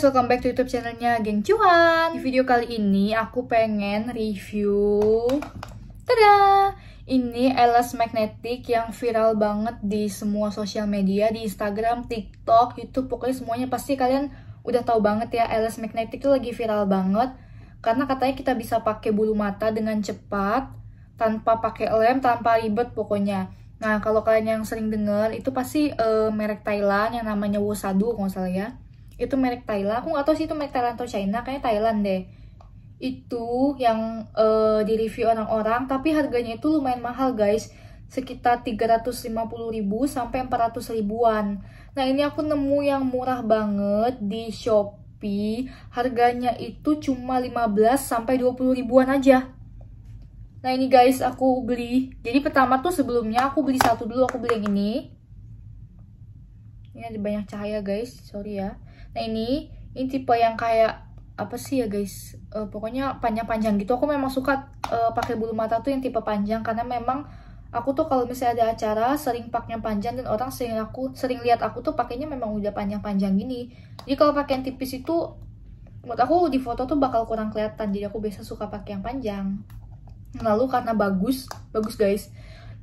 guys, welcome back to YouTube channelnya Geng Cuan Di video kali ini aku pengen review Tada! Ini Alice Magnetic yang viral banget di semua sosial media Di Instagram, TikTok, Youtube, pokoknya semuanya Pasti kalian udah tahu banget ya Alice Magnetic itu lagi viral banget Karena katanya kita bisa pakai bulu mata dengan cepat Tanpa pakai lem, tanpa ribet pokoknya Nah, kalau kalian yang sering denger, itu pasti uh, merek Thailand yang namanya Wosadu, kalau nggak salah ya itu merek Thailand aku nggak tahu sih itu merek Thailand atau China kayaknya Thailand deh itu yang uh, eh, di review orang-orang tapi harganya itu lumayan mahal guys sekitar 350 ribu sampai 400 ribuan. Nah, ini aku nemu yang murah banget di Shopee. Harganya itu cuma 15 sampai 20 ribuan aja. Nah, ini guys aku beli. Jadi pertama tuh sebelumnya aku beli satu dulu, aku beli yang ini. Ini ada banyak cahaya guys, sorry ya nah ini ini tipe yang kayak apa sih ya guys uh, pokoknya panjang-panjang gitu aku memang suka uh, pakai bulu mata tuh yang tipe panjang karena memang aku tuh kalau misalnya ada acara sering pakainya panjang dan orang sering aku sering lihat aku tuh pakainya memang udah panjang-panjang gini jadi kalau pakai yang tipis itu menurut aku di foto tuh bakal kurang kelihatan jadi aku biasa suka pakai yang panjang lalu karena bagus bagus guys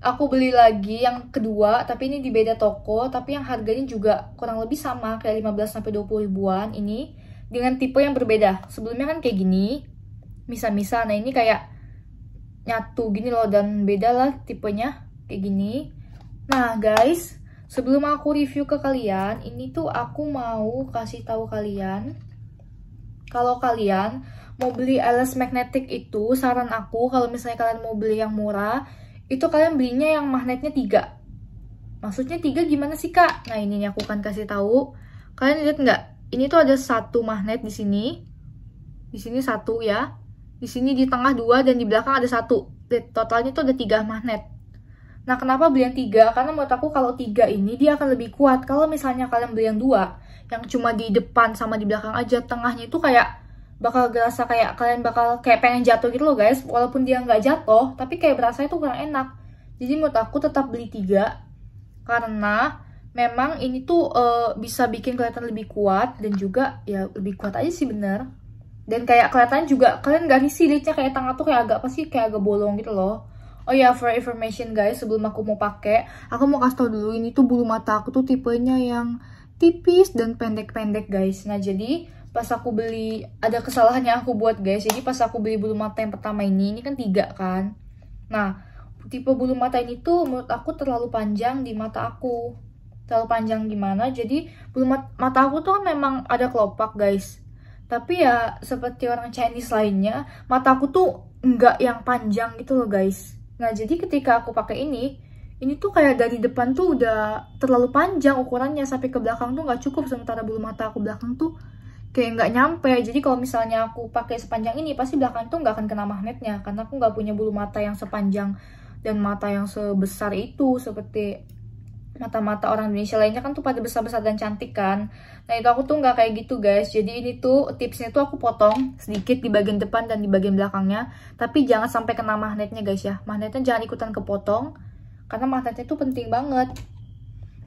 aku beli lagi yang kedua tapi ini di beda toko tapi yang harganya juga kurang lebih sama kayak 15 sampai 20 ribuan ini dengan tipe yang berbeda sebelumnya kan kayak gini misa-misa nah ini kayak nyatu gini loh dan beda lah tipenya kayak gini nah guys sebelum aku review ke kalian ini tuh aku mau kasih tahu kalian kalau kalian mau beli alas magnetic itu saran aku kalau misalnya kalian mau beli yang murah itu kalian belinya yang magnetnya tiga maksudnya tiga gimana sih kak nah ini aku akan kasih tahu kalian lihat nggak ini tuh ada satu magnet di sini di sini satu ya di sini di tengah dua dan di belakang ada satu totalnya tuh ada tiga magnet nah kenapa beli yang tiga karena menurut aku kalau tiga ini dia akan lebih kuat kalau misalnya kalian beli yang dua yang cuma di depan sama di belakang aja tengahnya itu kayak bakal gerasa kayak kalian bakal kayak pengen jatuh gitu loh guys walaupun dia nggak jatuh tapi kayak berasa itu kurang enak jadi menurut aku tetap beli tiga karena memang ini tuh uh, bisa bikin kelihatan lebih kuat dan juga ya lebih kuat aja sih bener dan kayak kelihatan juga kalian gak risih lidnya kayak tangan tuh kayak agak pasti kayak agak bolong gitu loh Oh ya, yeah, for information guys, sebelum aku mau pakai, aku mau kasih tau dulu ini tuh bulu mata aku tuh tipenya yang tipis dan pendek-pendek guys. Nah, jadi pas aku beli ada kesalahannya aku buat guys jadi pas aku beli bulu mata yang pertama ini ini kan tiga kan nah tipe bulu mata ini tuh menurut aku terlalu panjang di mata aku terlalu panjang gimana jadi bulu mat mata aku tuh kan memang ada kelopak guys tapi ya seperti orang Chinese lainnya mata aku tuh enggak yang panjang gitu loh guys nah jadi ketika aku pakai ini ini tuh kayak dari depan tuh udah terlalu panjang ukurannya sampai ke belakang tuh nggak cukup sementara bulu mata aku belakang tuh kayak nggak nyampe jadi kalau misalnya aku pakai sepanjang ini pasti belakang tuh nggak akan kena magnetnya karena aku nggak punya bulu mata yang sepanjang dan mata yang sebesar itu seperti mata-mata orang Indonesia lainnya kan tuh pada besar-besar dan cantik kan nah itu aku tuh nggak kayak gitu guys jadi ini tuh tipsnya tuh aku potong sedikit di bagian depan dan di bagian belakangnya tapi jangan sampai kena magnetnya guys ya magnetnya jangan ikutan kepotong karena magnetnya tuh penting banget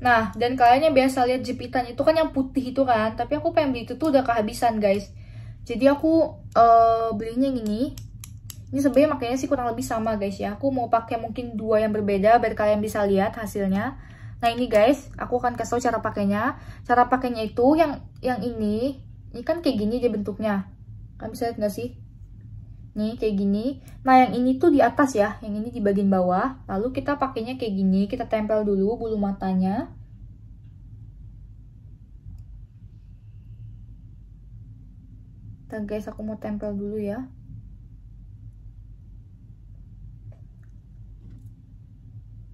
Nah, dan kalian yang biasa lihat jepitan itu kan yang putih itu kan, tapi aku pengen beli itu tuh udah kehabisan, guys. Jadi aku uh, belinya yang ini. Ini sebenarnya makanya sih kurang lebih sama, guys ya. Aku mau pakai mungkin dua yang berbeda biar kalian bisa lihat hasilnya. Nah, ini guys, aku akan kasih tau cara pakainya. Cara pakainya itu yang yang ini, ini kan kayak gini dia bentuknya. Kalian bisa lihat gak sih? nih kayak gini nah yang ini tuh di atas ya yang ini di bagian bawah lalu kita pakainya kayak gini kita tempel dulu bulu matanya Dan guys aku mau tempel dulu ya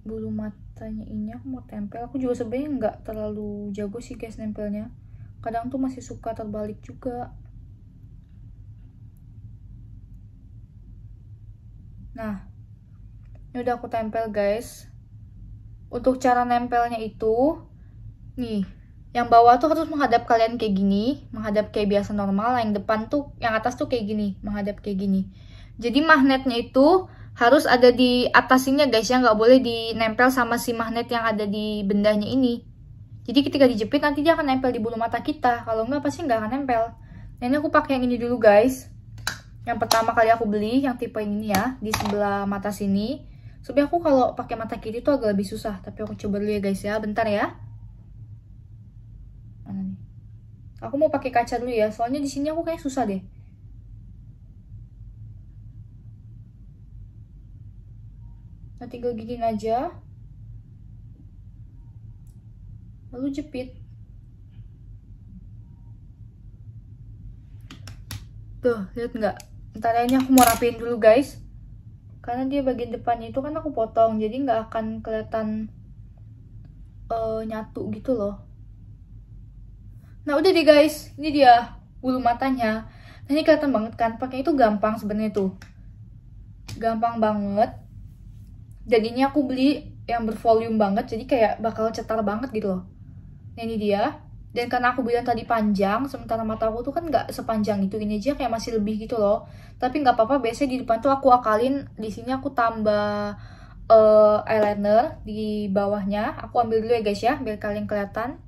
bulu matanya ini aku mau tempel aku juga sebenarnya nggak terlalu jago sih guys nempelnya kadang tuh masih suka terbalik juga Nah, ini udah aku tempel guys. Untuk cara nempelnya itu, nih, yang bawah tuh harus menghadap kalian kayak gini, menghadap kayak biasa normal, yang depan tuh, yang atas tuh kayak gini, menghadap kayak gini. Jadi magnetnya itu harus ada di atasnya guys ya, nggak boleh dinempel sama si magnet yang ada di bendanya ini. Jadi ketika dijepit nanti dia akan nempel di bulu mata kita, kalau nggak pasti nggak akan nempel. Nah ini aku pakai yang ini dulu guys yang pertama kali aku beli yang tipe ini ya di sebelah mata sini sebenarnya aku kalau pakai mata kiri tuh agak lebih susah tapi aku coba dulu ya guys ya bentar ya mana nih aku mau pakai kaca dulu ya soalnya di sini aku kayak susah deh nah tinggal giniin aja lalu jepit tuh lihat nggak ya, ini aku mau rapiin dulu guys. Karena dia bagian depannya itu kan aku potong. Jadi nggak akan kelihatan uh, nyatu gitu loh. Nah udah deh guys. Ini dia bulu matanya. Nah ini kelihatan banget kan. Pakai itu gampang sebenarnya tuh. Gampang banget. Dan ini aku beli yang bervolume banget. Jadi kayak bakal cetar banget gitu loh. Nah ini dia dan karena aku bilang tadi panjang sementara mataku tuh kan nggak sepanjang itu ini aja kayak masih lebih gitu loh tapi nggak apa-apa biasanya di depan tuh aku akalin di sini aku tambah uh, eyeliner di bawahnya aku ambil dulu ya guys ya biar kalian kelihatan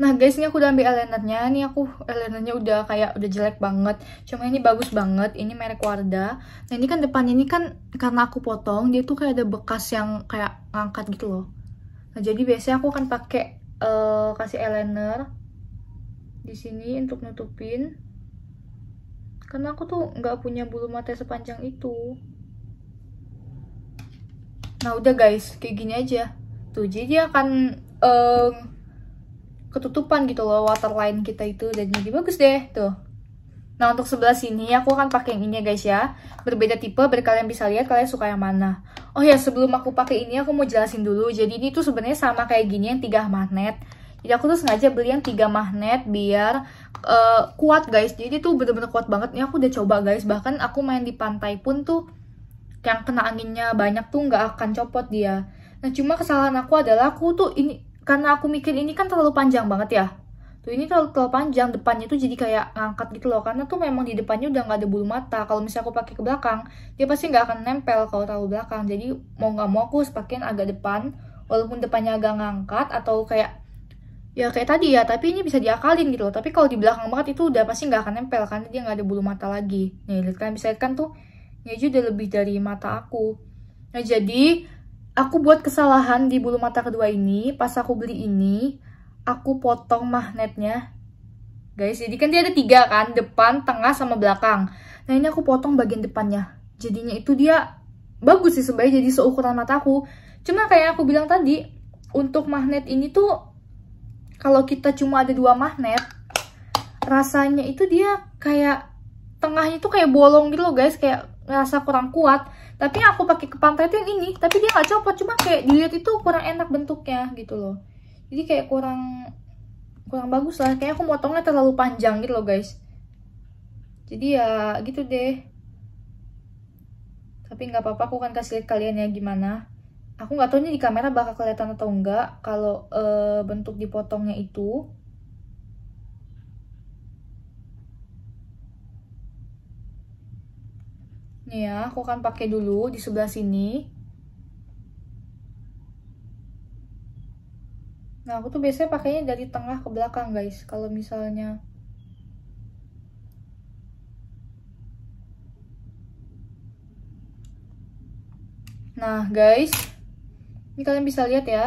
Nah guys ini aku udah ambil eyelinernya Ini aku eyelinernya udah kayak udah jelek banget Cuma ini bagus banget Ini merek Wardah Nah ini kan depan ini kan karena aku potong Dia tuh kayak ada bekas yang kayak ngangkat gitu loh Nah jadi biasanya aku akan pakai uh, kasih eyeliner di sini untuk nutupin karena aku tuh nggak punya bulu mata sepanjang itu nah udah guys kayak gini aja tuh jadi akan um, ketutupan gitu loh waterline kita itu dan jadi bagus deh tuh nah untuk sebelah sini aku akan pakai yang ini ya guys ya berbeda tipe berkalian bisa lihat kalian suka yang mana Oh ya sebelum aku pakai ini aku mau jelasin dulu. Jadi ini tuh sebenarnya sama kayak gini yang tiga magnet. Jadi aku tuh sengaja beli yang tiga magnet biar uh, kuat guys. Jadi tuh bener-bener kuat banget. Ini aku udah coba guys. Bahkan aku main di pantai pun tuh yang kena anginnya banyak tuh nggak akan copot dia. Nah cuma kesalahan aku adalah aku tuh ini karena aku mikir ini kan terlalu panjang banget ya tuh ini kalau terlalu panjang depannya tuh jadi kayak ngangkat gitu loh karena tuh memang di depannya udah nggak ada bulu mata kalau misalnya aku pakai ke belakang dia pasti nggak akan nempel kalau terlalu belakang jadi mau nggak mau aku harus agak depan walaupun depannya agak ngangkat atau kayak ya kayak tadi ya tapi ini bisa diakalin gitu loh tapi kalau di belakang banget itu udah pasti nggak akan nempel karena dia nggak ada bulu mata lagi nih lihat kan bisa lihat kan tuh ini aja udah lebih dari mata aku nah jadi aku buat kesalahan di bulu mata kedua ini pas aku beli ini aku potong magnetnya guys jadi kan dia ada tiga kan depan tengah sama belakang nah ini aku potong bagian depannya jadinya itu dia bagus sih sebenarnya jadi seukuran mataku cuma kayak aku bilang tadi untuk magnet ini tuh kalau kita cuma ada dua magnet rasanya itu dia kayak tengahnya tuh kayak bolong gitu loh guys kayak ngerasa kurang kuat tapi aku pakai ke pantai yang ini tapi dia nggak copot cuma kayak dilihat itu kurang enak bentuknya gitu loh jadi kayak kurang kurang bagus lah kayak aku potongnya terlalu panjang gitu loh guys jadi ya gitu deh tapi nggak apa-apa aku akan kasih lihat kalian ya gimana aku nggak tahu nih di kamera bakal kelihatan atau enggak kalau uh, bentuk dipotongnya itu Nih ya, aku akan pakai dulu di sebelah sini. Nah, aku tuh biasanya pakainya dari tengah ke belakang, guys. Kalau misalnya Nah, guys. Ini kalian bisa lihat ya.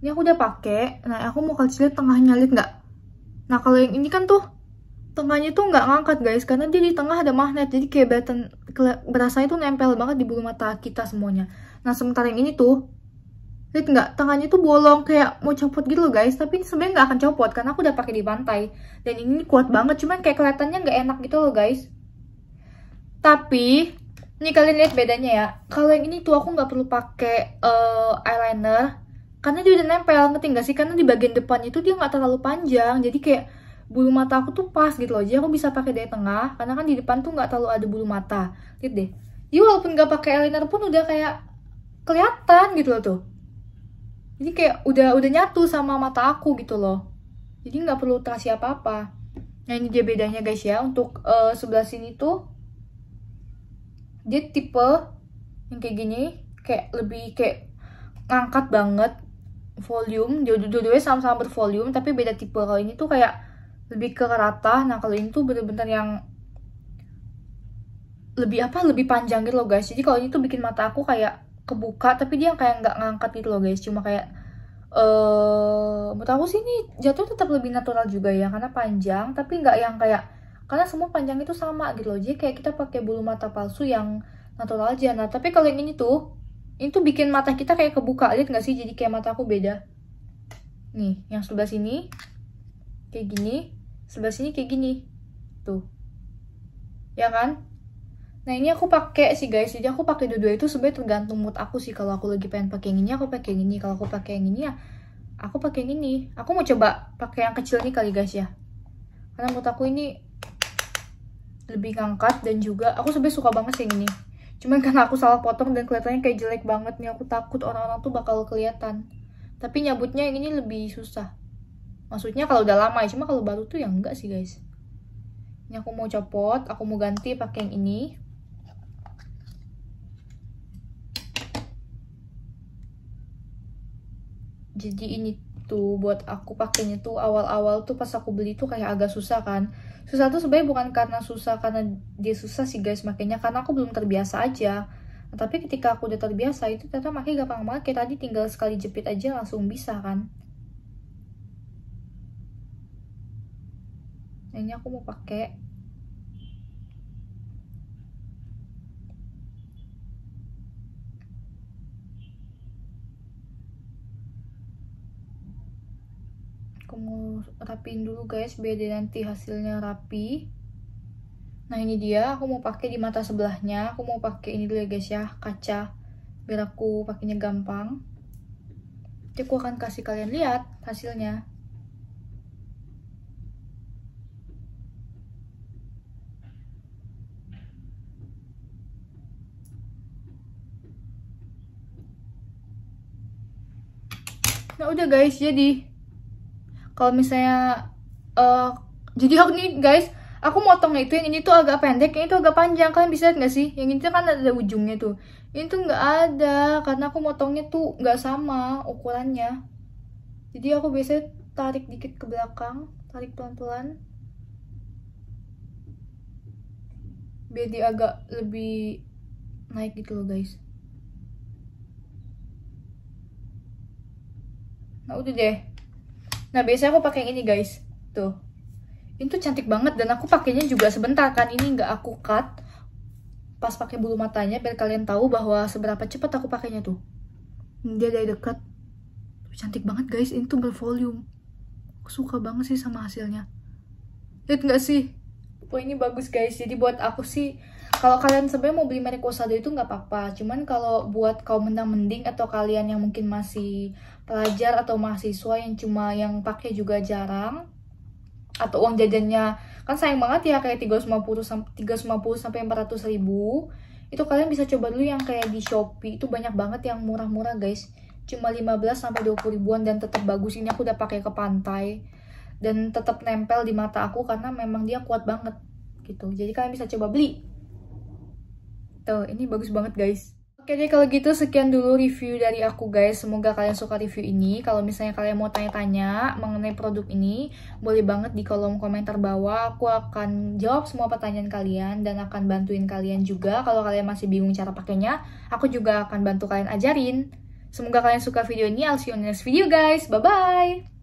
Ini aku udah pakai. Nah, aku mau kasih lihat tengahnya lihat nggak? Nah, kalau yang ini kan tuh tengahnya tuh nggak ngangkat, guys. Karena dia di tengah ada magnet. Jadi kayak berasa itu nempel banget di bulu mata kita semuanya. Nah, sementara yang ini tuh lihat nggak tangannya tuh bolong kayak mau copot gitu loh guys tapi sebenarnya nggak akan copot karena aku udah pakai di pantai dan ini kuat banget cuman kayak kelihatannya nggak enak gitu loh guys tapi ini kalian lihat bedanya ya kalau yang ini tuh aku nggak perlu pakai uh, eyeliner karena dia udah nempel ngerti nggak sih karena di bagian depannya itu dia nggak terlalu panjang jadi kayak bulu mata aku tuh pas gitu loh jadi aku bisa pakai dari tengah karena kan di depan tuh nggak terlalu ada bulu mata lihat deh jadi walaupun nggak pakai eyeliner pun udah kayak kelihatan gitu loh tuh ini kayak udah udah nyatu sama mata aku gitu loh jadi nggak perlu terasi apa-apa nah ini dia bedanya guys ya untuk uh, sebelah sini tuh dia tipe yang kayak gini kayak lebih kayak ngangkat banget volume dua-duanya sama-sama bervolume tapi beda tipe kalau ini tuh kayak lebih ke rata nah kalau ini tuh bener-bener yang lebih apa lebih panjang gitu loh guys jadi kalau ini tuh bikin mata aku kayak kebuka tapi dia kayak nggak ngangkat gitu loh guys cuma kayak eh uh, menurut aku sih ini jatuh tetap lebih natural juga ya karena panjang tapi nggak yang kayak karena semua panjang itu sama gitu loh jadi kayak kita pakai bulu mata palsu yang natural aja nah tapi kalau yang ini tuh ini tuh bikin mata kita kayak kebuka lihat nggak sih jadi kayak mata aku beda nih yang sebelah sini kayak gini sebelah sini kayak gini tuh ya kan Nah ini aku pakai sih guys, jadi aku pakai dua-dua itu sebenarnya tergantung mood aku sih. Kalau aku lagi pengen pakai yang ini, aku pakai yang ini. Kalau aku pakai yang ini ya, aku pakai yang ini. Aku mau coba pakai yang kecil ini kali guys ya. Karena mood aku ini lebih ngangkat dan juga aku sebenarnya suka banget sih yang ini. Cuman karena aku salah potong dan kelihatannya kayak jelek banget nih, aku takut orang-orang tuh bakal kelihatan. Tapi nyabutnya yang ini lebih susah. Maksudnya kalau udah lama ya, cuma kalau baru tuh ya enggak sih guys. Ini aku mau copot, aku mau ganti pakai yang ini. jadi ini tuh buat aku pakainya tuh awal-awal tuh pas aku beli tuh kayak agak susah kan susah tuh sebenarnya bukan karena susah karena dia susah sih guys makanya karena aku belum terbiasa aja nah, tapi ketika aku udah terbiasa itu ternyata makanya gampang banget kayak tadi tinggal sekali jepit aja langsung bisa kan nah, ini aku mau pakai aku rapiin dulu guys biar dia nanti hasilnya rapi nah ini dia aku mau pakai di mata sebelahnya aku mau pakai ini dulu ya guys ya kaca biar aku pakainya gampang jadi aku akan kasih kalian lihat hasilnya Nah udah guys, jadi kalau misalnya uh, jadi aku nih guys aku motongnya itu yang ini tuh agak pendek yang itu agak panjang kalian bisa lihat nggak sih yang ini tuh kan ada ujungnya tuh ini tuh nggak ada karena aku motongnya tuh nggak sama ukurannya jadi aku biasanya tarik dikit ke belakang tarik pelan-pelan biar dia agak lebih naik gitu loh guys nah udah deh Nah biasanya aku pakai ini guys, tuh. Ini tuh cantik banget dan aku pakainya juga sebentar kan, ini nggak aku cut pas pakai bulu matanya biar kalian tahu bahwa seberapa cepat aku pakainya tuh. Hmm, dia dari dekat, cantik banget guys, ini tuh bervolume. Aku suka banget sih sama hasilnya. Lihat nggak sih? ini bagus guys, jadi buat aku sih kalau kalian sebenarnya mau beli merek Osado itu nggak apa-apa cuman kalau buat kaum mendang mending atau kalian yang mungkin masih pelajar atau mahasiswa yang cuma yang pakai juga jarang atau uang jajannya kan sayang banget ya kayak 350 350 sampai 400 ribu itu kalian bisa coba dulu yang kayak di Shopee itu banyak banget yang murah-murah guys cuma 15 sampai 20 ribuan dan tetap bagus ini aku udah pakai ke pantai dan tetap nempel di mata aku karena memang dia kuat banget gitu jadi kalian bisa coba beli Tuh, ini bagus banget guys. Oke deh kalau gitu sekian dulu review dari aku guys. Semoga kalian suka review ini. Kalau misalnya kalian mau tanya-tanya mengenai produk ini, boleh banget di kolom komentar bawah. Aku akan jawab semua pertanyaan kalian dan akan bantuin kalian juga. Kalau kalian masih bingung cara pakainya, aku juga akan bantu kalian ajarin. Semoga kalian suka video ini. I'll see you in next video guys. Bye-bye!